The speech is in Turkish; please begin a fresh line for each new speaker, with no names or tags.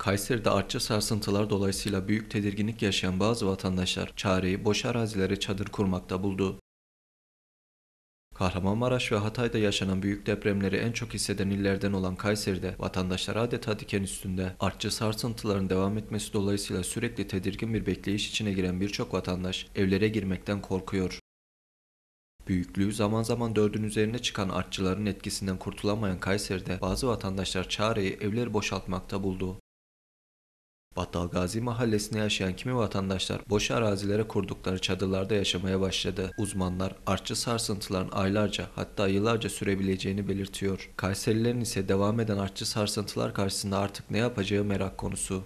Kayseri'de artçı sarsıntılar dolayısıyla büyük tedirginlik yaşayan bazı vatandaşlar çareyi boş arazilere çadır kurmakta buldu. Kahramanmaraş ve Hatay'da yaşanan büyük depremleri en çok hisseden illerden olan Kayseri'de vatandaşlar adeta diken üstünde. Artçı sarsıntıların devam etmesi dolayısıyla sürekli tedirgin bir bekleyiş içine giren birçok vatandaş evlere girmekten korkuyor. Büyüklüğü zaman zaman dördün üzerine çıkan artçıların etkisinden kurtulamayan Kayseri'de bazı vatandaşlar çareyi evleri boşaltmakta buldu. Battalgazi Gazi mahallesinde yaşayan kimi vatandaşlar boş arazilere kurdukları çadırlarda yaşamaya başladı. Uzmanlar artçı sarsıntıların aylarca hatta yıllarca sürebileceğini belirtiyor. Kayserilerin ise devam eden artçı sarsıntılar karşısında artık ne yapacağı merak konusu.